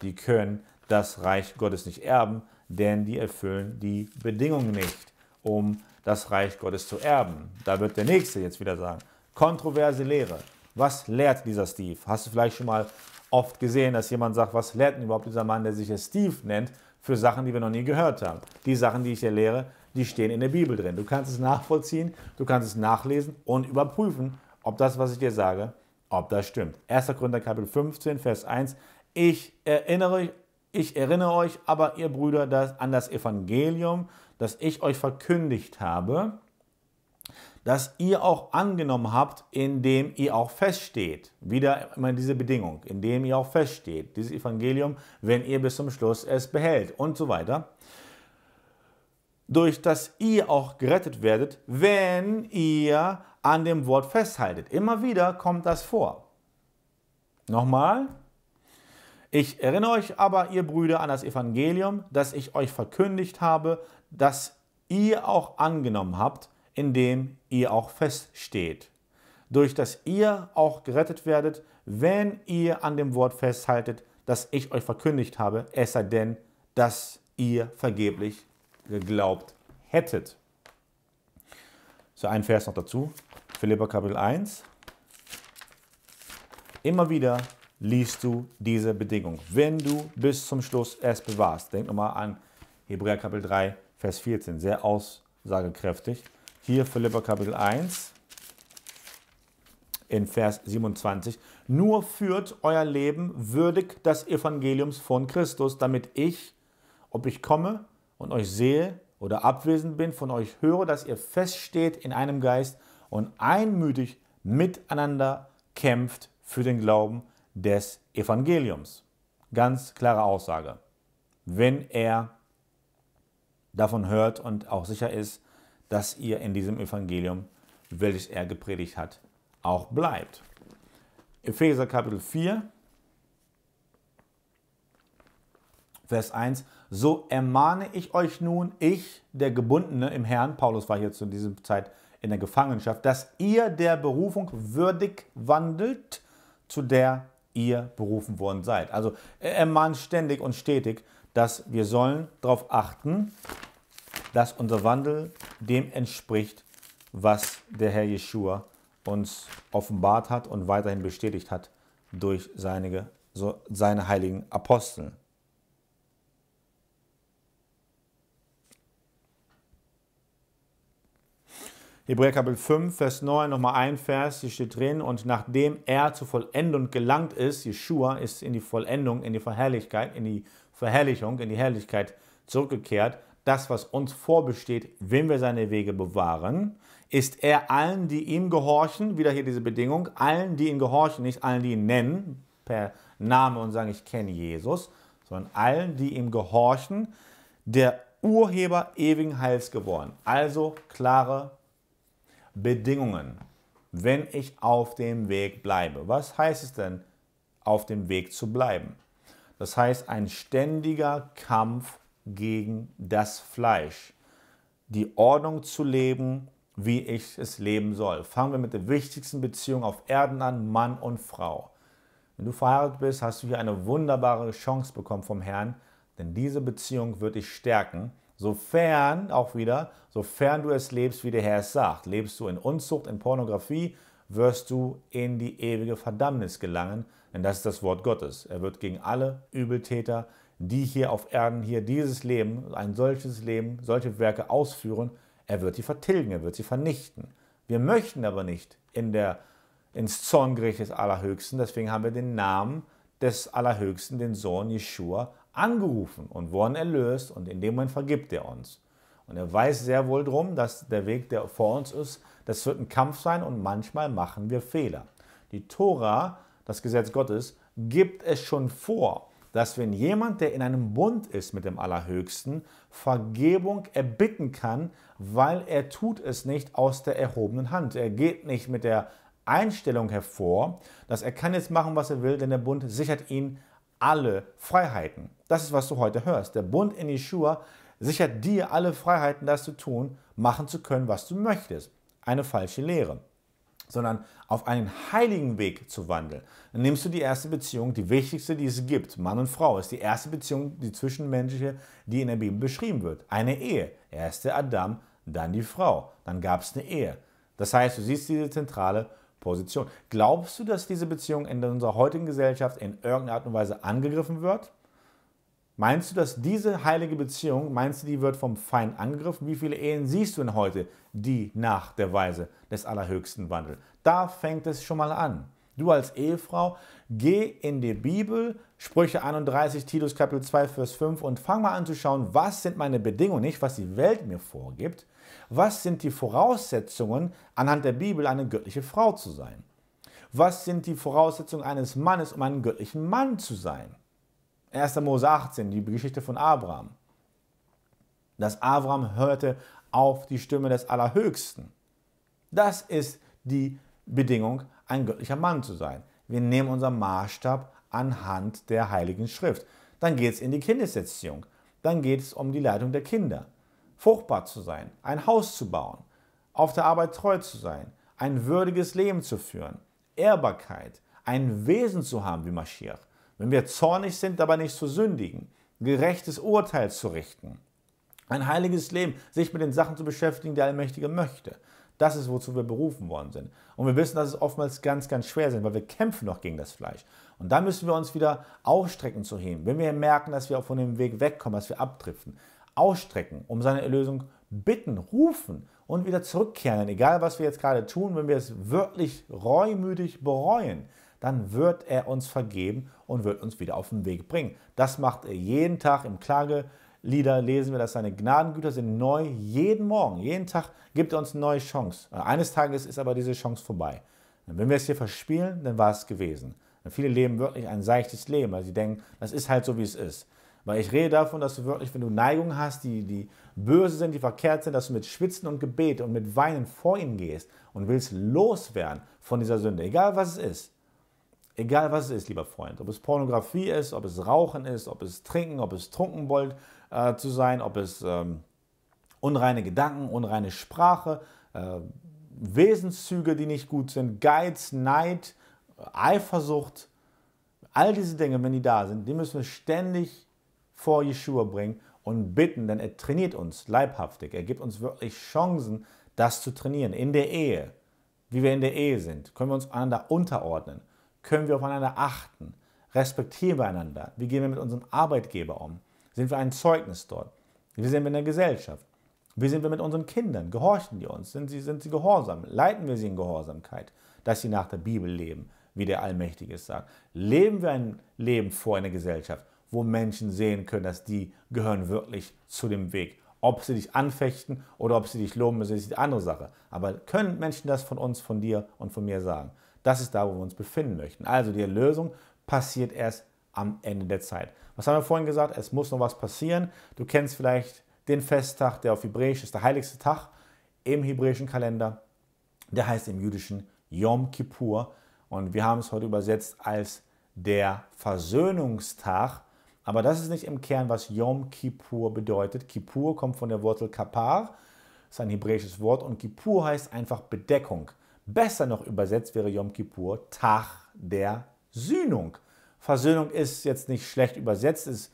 Die können das Reich Gottes nicht erben, denn die erfüllen die Bedingungen nicht, um das Reich Gottes zu erben. Da wird der Nächste jetzt wieder sagen, kontroverse Lehre. Was lehrt dieser Steve? Hast du vielleicht schon mal oft gesehen, dass jemand sagt, was lehrt denn überhaupt dieser Mann, der sich jetzt Steve nennt, für Sachen, die wir noch nie gehört haben? Die Sachen, die ich hier lehre, die stehen in der Bibel drin. Du kannst es nachvollziehen, du kannst es nachlesen und überprüfen, ob das, was ich dir sage, ob das stimmt. 1. Korinther Kapitel 15, Vers 1. Ich erinnere ich erinnere euch aber, ihr Brüder, dass, an das Evangelium, das ich euch verkündigt habe, das ihr auch angenommen habt, indem ihr auch feststeht. Wieder immer diese Bedingung, indem ihr auch feststeht. Dieses Evangelium, wenn ihr bis zum Schluss es behält und so weiter. Durch das ihr auch gerettet werdet, wenn ihr an dem Wort festhaltet. Immer wieder kommt das vor. Nochmal, ich erinnere euch aber, ihr Brüder, an das Evangelium, das ich euch verkündigt habe, das ihr auch angenommen habt, indem ihr auch feststeht, durch das ihr auch gerettet werdet, wenn ihr an dem Wort festhaltet, das ich euch verkündigt habe, es sei denn, dass ihr vergeblich geglaubt hättet. So ein Vers noch dazu, Philippa Kapitel 1. Immer wieder liest du diese Bedingung. Wenn du bis zum Schluss es bewahrst, denk nochmal an Hebräer Kapitel 3, Vers 14, sehr aussagekräftig. Hier Philippa Kapitel 1 in Vers 27. Nur führt euer Leben würdig des Evangeliums von Christus, damit ich, ob ich komme und euch sehe oder abwesend bin, von euch höre, dass ihr feststeht in einem Geist und einmütig miteinander kämpft für den Glauben, des Evangeliums. Ganz klare Aussage. Wenn er davon hört und auch sicher ist, dass ihr in diesem Evangelium, welches er gepredigt hat, auch bleibt. Epheser Kapitel 4, Vers 1, so ermahne ich euch nun, ich, der Gebundene im Herrn, Paulus war hier zu dieser Zeit in der Gefangenschaft, dass ihr der Berufung würdig wandelt, zu der ihr berufen worden seid. Also er ermahnt ständig und stetig, dass wir sollen darauf achten, dass unser Wandel dem entspricht, was der Herr Jeschua uns offenbart hat und weiterhin bestätigt hat durch seine, seine heiligen Aposteln. Hebräer Kapitel 5, Vers 9, nochmal ein Vers, hier steht drin, und nachdem er zur Vollendung gelangt ist, Jeshua ist in die Vollendung, in die Verherrlichkeit, in die Verherrlichung, in die Herrlichkeit zurückgekehrt, das, was uns vorbesteht, wenn wir seine Wege bewahren, ist er allen, die ihm gehorchen, wieder hier diese Bedingung, allen, die ihn gehorchen, nicht allen, die ihn nennen, per Name und sagen, ich kenne Jesus, sondern allen, die ihm gehorchen, der Urheber ewigen Heils geworden. Also klare Bedingungen, wenn ich auf dem Weg bleibe. Was heißt es denn, auf dem Weg zu bleiben? Das heißt, ein ständiger Kampf gegen das Fleisch, die Ordnung zu leben, wie ich es leben soll. Fangen wir mit der wichtigsten Beziehung auf Erden an, Mann und Frau. Wenn du verheiratet bist, hast du hier eine wunderbare Chance bekommen vom Herrn, denn diese Beziehung wird dich stärken Sofern, auch wieder, sofern du es lebst, wie der Herr es sagt. Lebst du in Unzucht, in Pornografie, wirst du in die ewige Verdammnis gelangen, denn das ist das Wort Gottes. Er wird gegen alle Übeltäter, die hier auf Erden, hier dieses Leben, ein solches Leben, solche Werke ausführen, er wird sie vertilgen, er wird sie vernichten. Wir möchten aber nicht in der, ins Zorngericht des Allerhöchsten, deswegen haben wir den Namen des Allerhöchsten, den Sohn Jeshua, angerufen und worden erlöst und in dem Moment vergibt er uns. Und er weiß sehr wohl drum, dass der Weg, der vor uns ist, das wird ein Kampf sein und manchmal machen wir Fehler. Die Tora, das Gesetz Gottes, gibt es schon vor, dass wenn jemand, der in einem Bund ist mit dem Allerhöchsten, Vergebung erbitten kann, weil er tut es nicht aus der erhobenen Hand. Er geht nicht mit der Einstellung hervor, dass er kann jetzt machen, was er will, denn der Bund sichert ihn alle Freiheiten. Das ist, was du heute hörst. Der Bund in Yeshua sichert dir alle Freiheiten, das zu tun, machen zu können, was du möchtest. Eine falsche Lehre sondern auf einen heiligen Weg zu wandeln. Dann nimmst du die erste Beziehung, die wichtigste, die es gibt. Mann und Frau ist die erste Beziehung, die zwischenmenschliche, die in der Bibel beschrieben wird. Eine Ehe. Erst der Adam, dann die Frau. Dann gab es eine Ehe. Das heißt, du siehst diese zentrale Position. Glaubst du, dass diese Beziehung in unserer heutigen Gesellschaft in irgendeiner Art und Weise angegriffen wird? Meinst du, dass diese heilige Beziehung, meinst du, die wird vom Feind angegriffen? Wie viele Ehen siehst du denn heute, die nach der Weise des Allerhöchsten wandeln? Da fängt es schon mal an. Du als Ehefrau, geh in die Bibel, Sprüche 31, Titus Kapitel 2, Vers 5 und fang mal an zu schauen, was sind meine Bedingungen, nicht was die Welt mir vorgibt, was sind die Voraussetzungen, anhand der Bibel eine göttliche Frau zu sein? Was sind die Voraussetzungen eines Mannes, um einen göttlichen Mann zu sein? 1. Mose 18, die Geschichte von Abraham. Dass Abraham hörte auf die Stimme des Allerhöchsten. Das ist die Bedingung, ein göttlicher Mann zu sein. Wir nehmen unseren Maßstab anhand der Heiligen Schrift. Dann geht es in die Kindeserziehung. Dann geht es um die Leitung der Kinder fruchtbar zu sein, ein Haus zu bauen, auf der Arbeit treu zu sein, ein würdiges Leben zu führen, Ehrbarkeit, ein Wesen zu haben wie Mashiach, wenn wir zornig sind, dabei nicht zu sündigen, gerechtes Urteil zu richten, ein heiliges Leben, sich mit den Sachen zu beschäftigen, die Allmächtige möchte. Das ist, wozu wir berufen worden sind. Und wir wissen, dass es oftmals ganz, ganz schwer sind, weil wir kämpfen noch gegen das Fleisch. Und da müssen wir uns wieder aufstrecken zu heben, wenn wir merken, dass wir auch von dem Weg wegkommen, dass wir abdriften ausstrecken, um seine Erlösung bitten, rufen und wieder zurückkehren. egal, was wir jetzt gerade tun, wenn wir es wirklich reumütig bereuen, dann wird er uns vergeben und wird uns wieder auf den Weg bringen. Das macht er jeden Tag im Klagelieder lesen wir, dass seine Gnadengüter sind neu jeden Morgen. Jeden Tag gibt er uns eine neue Chance. Eines Tages ist aber diese Chance vorbei. wenn wir es hier verspielen, dann war es gewesen. viele leben wirklich ein seichtes Leben, weil sie denken, das ist halt so, wie es ist. Weil ich rede davon, dass du wirklich, wenn du Neigungen hast, die, die böse sind, die verkehrt sind, dass du mit Schwitzen und Gebet und mit Weinen vor ihn gehst und willst loswerden von dieser Sünde, egal was es ist. Egal was es ist, lieber Freund. Ob es Pornografie ist, ob es Rauchen ist, ob es Trinken, ob es Trunkenbold äh, zu sein, ob es ähm, unreine Gedanken, unreine Sprache, äh, Wesenszüge, die nicht gut sind, Geiz, Neid, Eifersucht. All diese Dinge, wenn die da sind, die müssen wir ständig vor Yeshua bringen und bitten, denn er trainiert uns leibhaftig. Er gibt uns wirklich Chancen, das zu trainieren. In der Ehe, wie wir in der Ehe sind, können wir uns einander unterordnen, können wir aufeinander achten, respektieren wir einander, wie gehen wir mit unserem Arbeitgeber um, sind wir ein Zeugnis dort, wie sind wir in der Gesellschaft, wie sind wir mit unseren Kindern, gehorchen die uns, sind sie, sind sie gehorsam, leiten wir sie in Gehorsamkeit, dass sie nach der Bibel leben, wie der Allmächtige es sagt. Leben wir ein Leben vor einer Gesellschaft, wo Menschen sehen können, dass die gehören wirklich zu dem Weg. Ob sie dich anfechten oder ob sie dich loben, das ist die andere Sache. Aber können Menschen das von uns, von dir und von mir sagen? Das ist da, wo wir uns befinden möchten. Also die Erlösung passiert erst am Ende der Zeit. Was haben wir vorhin gesagt? Es muss noch was passieren. Du kennst vielleicht den Festtag, der auf Hebräisch ist, der heiligste Tag im hebräischen Kalender. Der heißt im jüdischen Yom Kippur. Und wir haben es heute übersetzt als der Versöhnungstag aber das ist nicht im Kern, was Yom Kippur bedeutet. Kippur kommt von der Wurzel Kapar, ist ein hebräisches Wort und Kippur heißt einfach Bedeckung. Besser noch übersetzt wäre Yom Kippur Tag der Sühnung. Versöhnung ist jetzt nicht schlecht übersetzt, es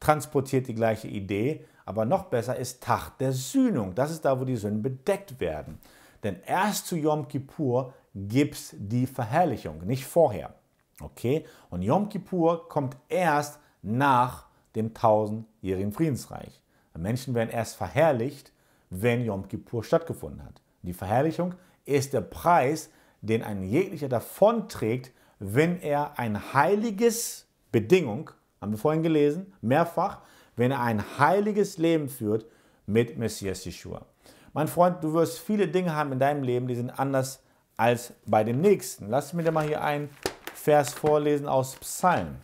transportiert die gleiche Idee, aber noch besser ist Tag der Sühnung. Das ist da, wo die Sünden bedeckt werden. Denn erst zu Yom Kippur gibt es die Verherrlichung, nicht vorher. Okay? Und Yom Kippur kommt erst nach dem tausendjährigen Friedensreich. Menschen werden erst verherrlicht, wenn Yom Kippur stattgefunden hat. Die Verherrlichung ist der Preis, den ein jeglicher davonträgt, wenn er ein heiliges, Bedingung, haben wir vorhin gelesen, mehrfach, wenn er ein heiliges Leben führt mit Messias Yeshua. Mein Freund, du wirst viele Dinge haben in deinem Leben, die sind anders als bei dem Nächsten. Lass mir dir mal hier einen Vers vorlesen aus Psalm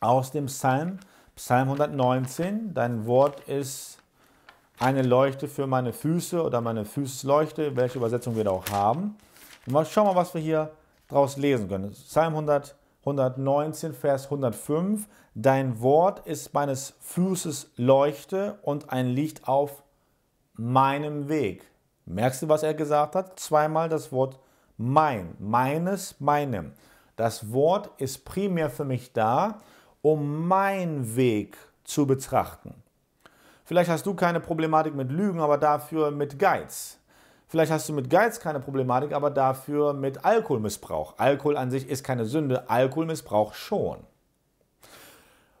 aus dem Psalm, Psalm 119. Dein Wort ist eine Leuchte für meine Füße oder meine Füßleuchte, welche Übersetzung wir da auch haben. Und mal schauen mal, was wir hier draus lesen können. Psalm 100, 119, Vers 105. Dein Wort ist meines Füßes Leuchte und ein Licht auf meinem Weg. Merkst du, was er gesagt hat? Zweimal das Wort mein, meines, meinem. Das Wort ist primär für mich da, um meinen Weg zu betrachten. Vielleicht hast du keine Problematik mit Lügen, aber dafür mit Geiz. Vielleicht hast du mit Geiz keine Problematik, aber dafür mit Alkoholmissbrauch. Alkohol an sich ist keine Sünde, Alkoholmissbrauch schon.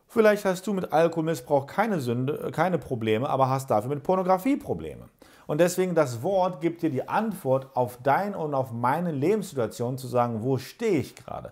Vielleicht hast du mit Alkoholmissbrauch keine Sünde, keine Probleme, aber hast dafür mit Pornografie Probleme. Und deswegen das Wort gibt dir die Antwort auf dein und auf meine Lebenssituation zu sagen, wo stehe ich gerade?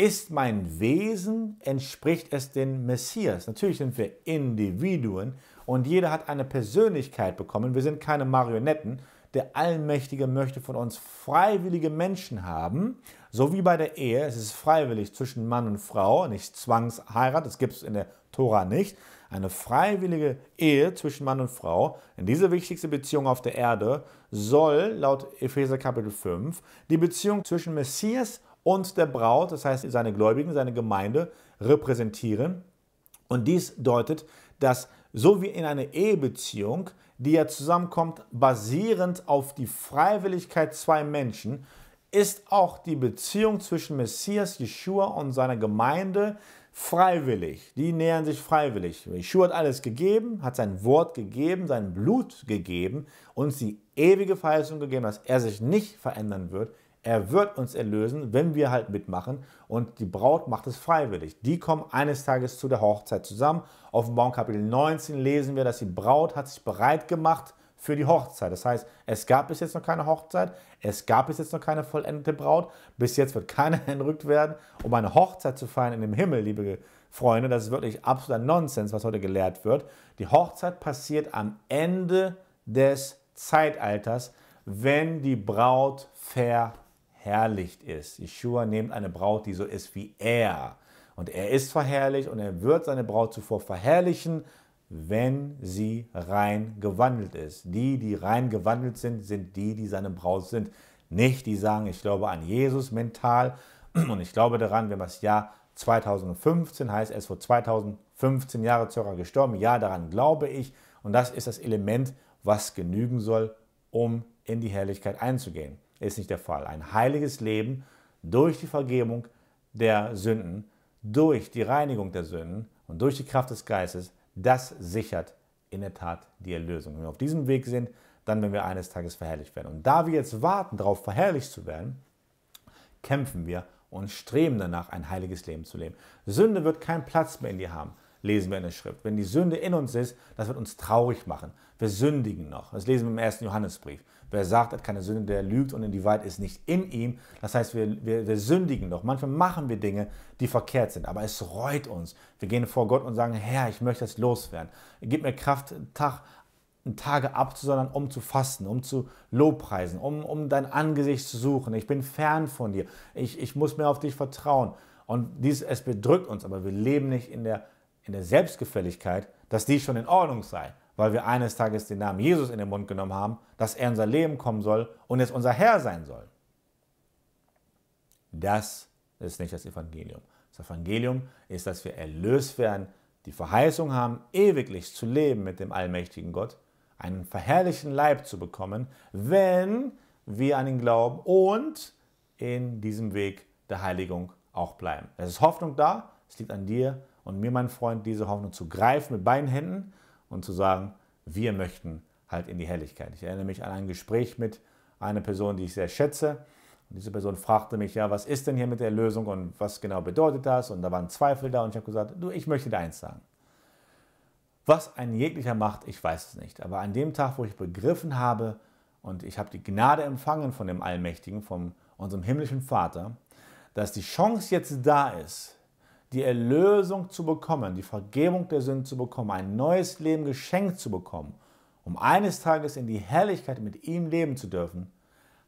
Ist mein Wesen, entspricht es dem Messias? Natürlich sind wir Individuen und jeder hat eine Persönlichkeit bekommen. Wir sind keine Marionetten. Der Allmächtige möchte von uns freiwillige Menschen haben, so wie bei der Ehe. Es ist freiwillig zwischen Mann und Frau, nicht Zwangsheirat, das gibt es in der Tora nicht. Eine freiwillige Ehe zwischen Mann und Frau, in diese wichtigste Beziehung auf der Erde, soll laut Epheser Kapitel 5 die Beziehung zwischen Messias und und der Braut, das heißt seine Gläubigen, seine Gemeinde, repräsentieren. Und dies deutet, dass so wie in einer Ehebeziehung, die ja zusammenkommt, basierend auf die Freiwilligkeit zwei Menschen, ist auch die Beziehung zwischen Messias Jeschua und seiner Gemeinde freiwillig. Die nähern sich freiwillig. Jeschua hat alles gegeben, hat sein Wort gegeben, sein Blut gegeben, und die ewige Verheißung gegeben, dass er sich nicht verändern wird. Er wird uns erlösen, wenn wir halt mitmachen. Und die Braut macht es freiwillig. Die kommen eines Tages zu der Hochzeit zusammen. Offenbarung Kapitel 19 lesen wir, dass die Braut hat sich bereit gemacht für die Hochzeit. Das heißt, es gab bis jetzt noch keine Hochzeit, es gab bis jetzt noch keine vollendete Braut, bis jetzt wird keiner [LAUGHS] entrückt werden, um eine Hochzeit zu feiern in dem Himmel, liebe Freunde. Das ist wirklich absoluter Nonsens, was heute gelehrt wird. Die Hochzeit passiert am Ende des Zeitalters, wenn die Braut verkauft verherrlicht ist. Yeshua nimmt eine Braut, die so ist wie er. Und er ist verherrlicht und er wird seine Braut zuvor verherrlichen, wenn sie rein gewandelt ist. Die, die rein gewandelt sind, sind die, die seine Braut sind. Nicht die sagen, ich glaube an Jesus mental und ich glaube daran, wenn das Jahr 2015 heißt, er ist vor 2015 Jahre circa gestorben. Ja, daran glaube ich. Und das ist das Element, was genügen soll, um in die Herrlichkeit einzugehen ist nicht der Fall. Ein heiliges Leben durch die Vergebung der Sünden, durch die Reinigung der Sünden und durch die Kraft des Geistes, das sichert in der Tat die Erlösung. Wenn wir auf diesem Weg sind, dann werden wir eines Tages verherrlicht werden. Und da wir jetzt warten, darauf verherrlicht zu werden, kämpfen wir und streben danach, ein heiliges Leben zu leben. Sünde wird keinen Platz mehr in dir haben, lesen wir in der Schrift. Wenn die Sünde in uns ist, das wird uns traurig machen. Wir sündigen noch. Das lesen wir im ersten Johannesbrief. Wer sagt, er hat keine Sünde, der lügt und in die Wahrheit ist nicht in ihm. Das heißt, wir, wir, wir sündigen noch. Manchmal machen wir Dinge, die verkehrt sind, aber es reut uns. Wir gehen vor Gott und sagen, Herr, ich möchte das loswerden. Gib mir Kraft, Tag Tage abzusondern, um zu fasten, um zu lobpreisen, um, um dein Angesicht zu suchen. Ich bin fern von dir. Ich, ich muss mehr auf dich vertrauen. Und dies, es bedrückt uns, aber wir leben nicht in der, in der Selbstgefälligkeit, dass dies schon in Ordnung sei, weil wir eines Tages den Namen Jesus in den Mund genommen haben, dass er in unser Leben kommen soll und jetzt unser Herr sein soll. Das ist nicht das Evangelium. Das Evangelium ist, dass wir erlöst werden, die Verheißung haben, ewiglich zu leben mit dem allmächtigen Gott, einen verherrlichten Leib zu bekommen, wenn wir an ihn glauben und in diesem Weg der Heiligung auch bleiben. Es ist Hoffnung da, es liegt an dir und mir, mein Freund, diese Hoffnung zu greifen mit beiden Händen und zu sagen, wir möchten halt in die Helligkeit. Ich erinnere mich an ein Gespräch mit einer Person, die ich sehr schätze. Und diese Person fragte mich, ja, was ist denn hier mit der Lösung und was genau bedeutet das? Und da waren Zweifel da und ich habe gesagt, du, ich möchte dir eins sagen. Was ein jeglicher macht, ich weiß es nicht. Aber an dem Tag, wo ich begriffen habe und ich habe die Gnade empfangen von dem Allmächtigen, von unserem himmlischen Vater, dass die Chance jetzt da ist, die Erlösung zu bekommen, die Vergebung der Sünden zu bekommen, ein neues Leben geschenkt zu bekommen, um eines Tages in die Herrlichkeit mit ihm leben zu dürfen,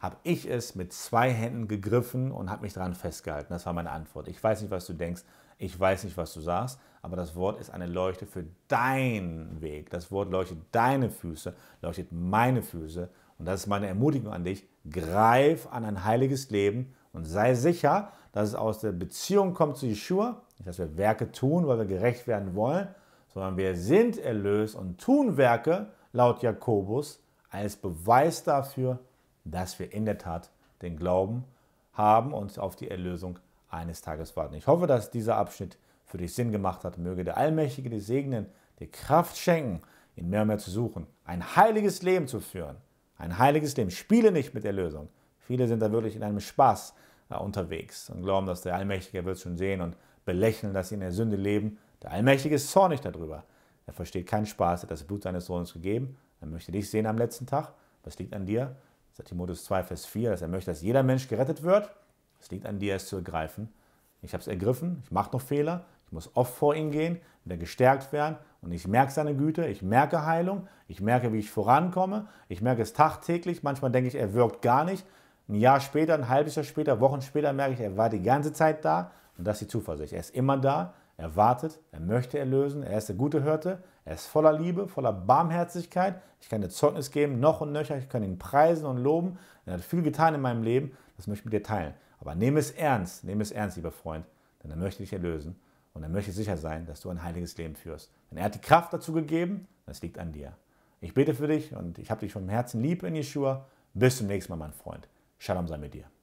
habe ich es mit zwei Händen gegriffen und habe mich daran festgehalten. Das war meine Antwort. Ich weiß nicht, was du denkst, ich weiß nicht, was du sagst, aber das Wort ist eine Leuchte für deinen Weg. Das Wort leuchtet deine Füße, leuchtet meine Füße. Und das ist meine Ermutigung an dich. Greif an ein heiliges Leben und sei sicher, dass es aus der Beziehung kommt zu Yeshua, nicht, dass wir Werke tun, weil wir gerecht werden wollen, sondern wir sind erlöst und tun Werke, laut Jakobus, als Beweis dafür, dass wir in der Tat den Glauben haben und auf die Erlösung eines Tages warten. Ich hoffe, dass dieser Abschnitt für dich Sinn gemacht hat. Möge der Allmächtige dich segnen, dir Kraft schenken, ihn mehr und mehr zu suchen, ein heiliges Leben zu führen. Ein heiliges Leben. Spiele nicht mit Erlösung. Viele sind da wirklich in einem Spaß unterwegs und glauben, dass der Allmächtige wird es schon sehen und belächeln, dass sie in der Sünde leben. Der Allmächtige ist zornig darüber. Er versteht keinen Spaß, er hat das Blut seines Sohnes gegeben. Er möchte dich sehen am letzten Tag. Was liegt an dir? Das sagt Timotheus 2, Vers 4, dass er möchte, dass jeder Mensch gerettet wird. Es liegt an dir, es zu ergreifen. Ich habe es ergriffen, ich mache noch Fehler, ich muss oft vor ihn gehen, wieder gestärkt werden und ich merke seine Güte, ich merke Heilung, ich merke, wie ich vorankomme, ich merke es tagtäglich. Manchmal denke ich, er wirkt gar nicht, ein Jahr später, ein halbes Jahr später, Wochen später merke ich, er war die ganze Zeit da und das ist die Zuversicht. Er ist immer da, er wartet, er möchte erlösen, er ist der gute Hirte, er ist voller Liebe, voller Barmherzigkeit. Ich kann dir Zeugnis geben, noch und nöcher, ich kann ihn preisen und loben. Er hat viel getan in meinem Leben, das möchte ich mit dir teilen. Aber nehme es ernst, nehme es ernst, lieber Freund, denn er möchte dich erlösen und er möchte sicher sein, dass du ein heiliges Leben führst. Denn er hat die Kraft dazu gegeben, das liegt an dir. Ich bete für dich und ich habe dich vom Herzen lieb in Yeshua. Bis zum nächsten Mal, mein Freund. Shalom sei mit dir.